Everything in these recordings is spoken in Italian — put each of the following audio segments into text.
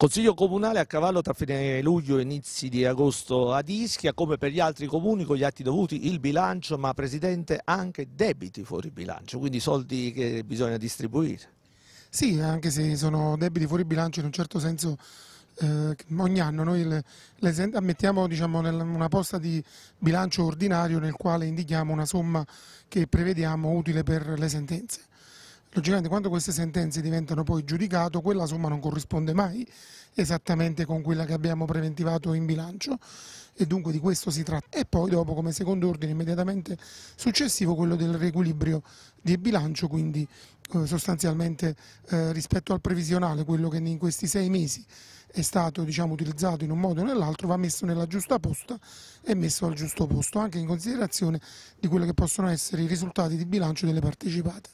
Consiglio Comunale a cavallo tra fine luglio e inizi di agosto ad Ischia, come per gli altri comuni con gli atti dovuti il bilancio, ma Presidente anche debiti fuori bilancio, quindi soldi che bisogna distribuire. Sì, anche se sono debiti fuori bilancio in un certo senso eh, ogni anno noi le, le ammettiamo diciamo, nel, una posta di bilancio ordinario nel quale indichiamo una somma che prevediamo utile per le sentenze. Logicamente quando queste sentenze diventano poi giudicate, quella somma non corrisponde mai esattamente con quella che abbiamo preventivato in bilancio e dunque di questo si tratta. E poi dopo come secondo ordine immediatamente successivo quello del riequilibrio di bilancio, quindi eh, sostanzialmente eh, rispetto al previsionale, quello che in questi sei mesi è stato diciamo, utilizzato in un modo o nell'altro va messo nella giusta posta e messo al giusto posto, anche in considerazione di quelli che possono essere i risultati di bilancio delle partecipate.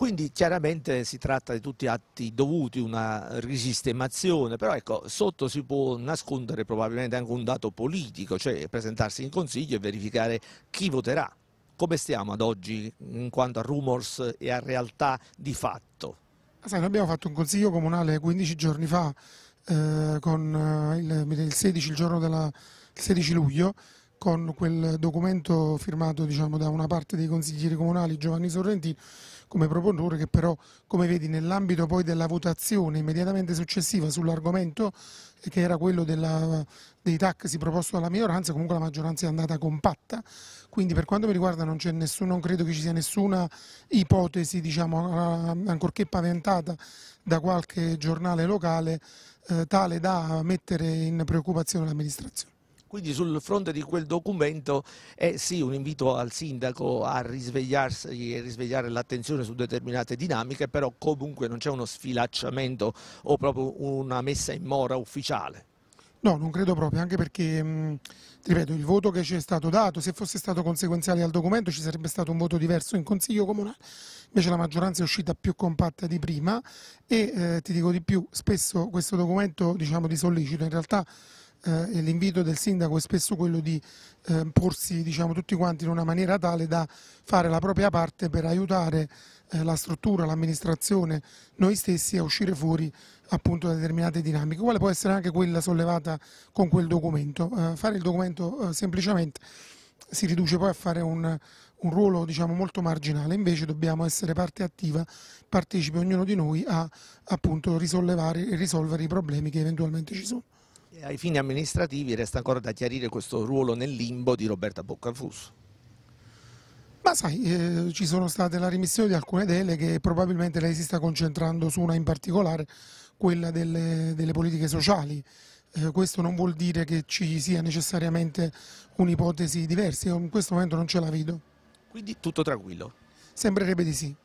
Quindi chiaramente si tratta di tutti atti dovuti, una risistemazione, però ecco, sotto si può nascondere probabilmente anche un dato politico, cioè presentarsi in consiglio e verificare chi voterà. Come stiamo ad oggi in quanto a rumors e a realtà di fatto? Sai, noi abbiamo fatto un consiglio comunale 15 giorni fa, eh, con eh, il, il, 16, il, della, il 16 luglio, con quel documento firmato diciamo, da una parte dei consiglieri comunali Giovanni Sorrentino come proponore che però come vedi nell'ambito poi della votazione immediatamente successiva sull'argomento che era quello della, dei taxi proposto dalla minoranza comunque la maggioranza è andata compatta quindi per quanto mi riguarda non, nessuno, non credo che ci sia nessuna ipotesi diciamo, ancorché paventata da qualche giornale locale eh, tale da mettere in preoccupazione l'amministrazione. Quindi sul fronte di quel documento è eh, sì un invito al sindaco a risvegliarsi e risvegliare l'attenzione su determinate dinamiche, però comunque non c'è uno sfilacciamento o proprio una messa in mora ufficiale. No, non credo proprio, anche perché, mh, mm, ripeto, il voto che ci è stato dato, se fosse stato conseguenziale al documento ci sarebbe stato un voto diverso in Consiglio Comunale, invece la maggioranza è uscita più compatta di prima e eh, ti dico di più, spesso questo documento diciamo di sollecito in realtà eh, l'invito del sindaco è spesso quello di eh, porsi diciamo, tutti quanti in una maniera tale da fare la propria parte per aiutare eh, la struttura, l'amministrazione, noi stessi a uscire fuori appunto da determinate dinamiche, quale può essere anche quella sollevata con quel documento. Eh, fare il documento eh, semplicemente si riduce poi a fare un, un ruolo diciamo, molto marginale, invece dobbiamo essere parte attiva, partecipe ognuno di noi a appunto, risollevare e risolvere i problemi che eventualmente ci sono ai fini amministrativi resta ancora da chiarire questo ruolo nel limbo di Roberta Boccafusso. Ma sai, eh, ci sono state la rimissione di alcune deleghe e probabilmente lei si sta concentrando su una in particolare, quella delle, delle politiche sociali. Eh, questo non vuol dire che ci sia necessariamente un'ipotesi diversa, io in questo momento non ce la vedo. Quindi tutto tranquillo? Sembrerebbe di sì.